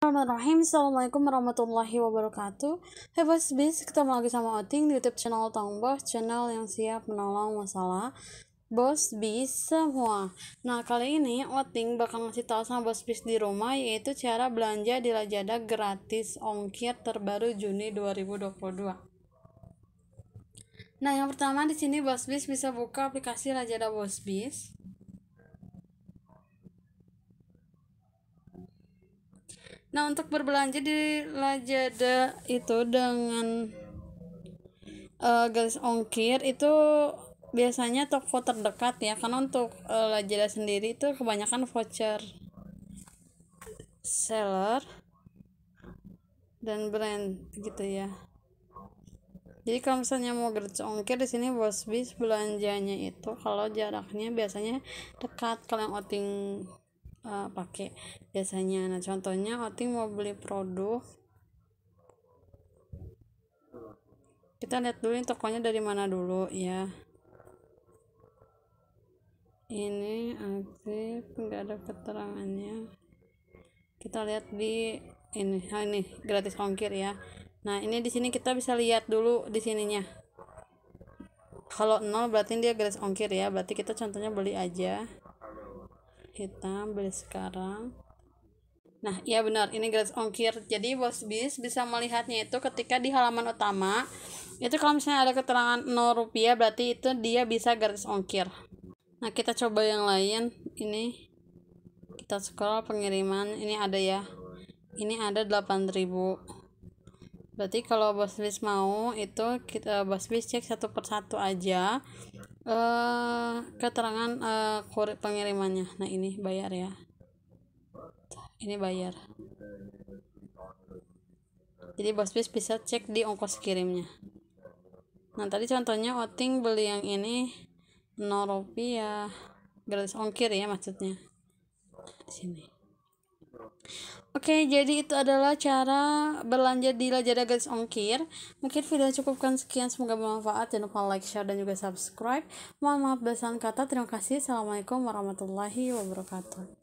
Bismillahirrahmanirrahim Assalamualaikum warahmatullahi wabarakatuh Hey bos bis, ketemu lagi sama Oting di youtube channel Tong Bos Channel yang siap menolong masalah Bos bis semua Nah kali ini Oting bakal ngasih tau sama bos bis di rumah Yaitu cara belanja di Lajada gratis ongkir terbaru Juni 2022 Nah yang pertama di sini Bos bis bisa buka aplikasi Lajada Bos bis Nah, untuk berbelanja di Lajada itu dengan uh, garis ongkir itu biasanya toko terdekat ya. Karena untuk uh, eh, Lajada sendiri itu kebanyakan voucher seller dan brand gitu ya. Jadi kalau misalnya mau garis ongkir di sini bos bis belanjanya itu kalau jaraknya biasanya dekat kalau yang outing uh, pakai biasanya nah contohnya Oting mau beli produk kita lihat dulu ini tokonya dari mana dulu ya ini aktif nggak ada keterangannya kita lihat di ini ah, ini gratis ongkir ya nah ini di sini kita bisa lihat dulu di sininya kalau nol berarti dia gratis ongkir ya berarti kita contohnya beli aja kita beli sekarang Nah, iya benar, ini gratis ongkir. Jadi bos bis bisa melihatnya itu ketika di halaman utama. Itu kalau misalnya ada keterangan 0 rupiah berarti itu dia bisa gratis ongkir. Nah, kita coba yang lain. Ini kita scroll pengiriman, ini ada ya. Ini ada 8000 berarti kalau bos bis mau itu kita bos bis cek satu persatu aja eh keterangan uh, pengirimannya nah ini bayar ya ini bayar jadi bos bis bisa cek di ongkos kirimnya nah tadi contohnya oting beli yang ini 0 rupiah gratis ongkir ya maksudnya sini Oke, jadi itu adalah cara belanja di Lajada Gadis Ongkir. Mungkin video cukupkan sekian, semoga bermanfaat. Jangan lupa like, share, dan juga subscribe. Mohon maaf belasan kata. Terima kasih. Assalamualaikum warahmatullahi wabarakatuh.